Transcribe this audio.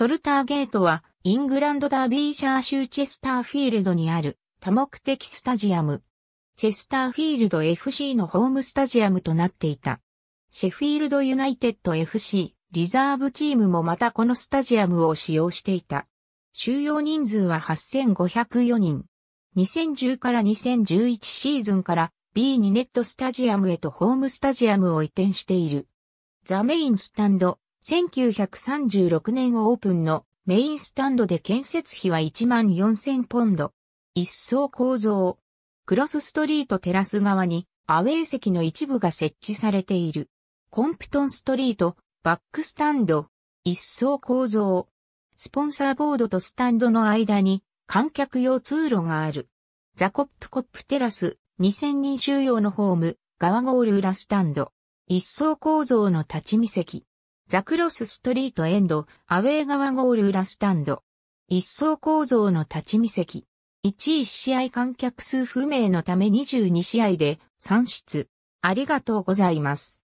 ソルターゲートは、イングランドダービーシャー州チェスターフィールドにある多目的スタジアム。チェスターフィールド FC のホームスタジアムとなっていた。シェフィールドユナイテッド FC リザーブチームもまたこのスタジアムを使用していた。収容人数は8504人。2010から2011シーズンから B2 ネットスタジアムへとホームスタジアムを移転している。ザメインスタンド1936年オープンのメインスタンドで建設費は1万4000ポンド。一層構造。クロスストリートテラス側にアウェー席の一部が設置されている。コンプトンストリート、バックスタンド。一層構造。スポンサーボードとスタンドの間に観客用通路がある。ザコップコップテラス、2000人収容のホーム、側ゴール裏スタンド。一層構造の立ち見席。ザクロスストリートエンド、アウェー側ゴール裏スタンド。一層構造の立ち見席。1位試合観客数不明のため22試合で算出。ありがとうございます。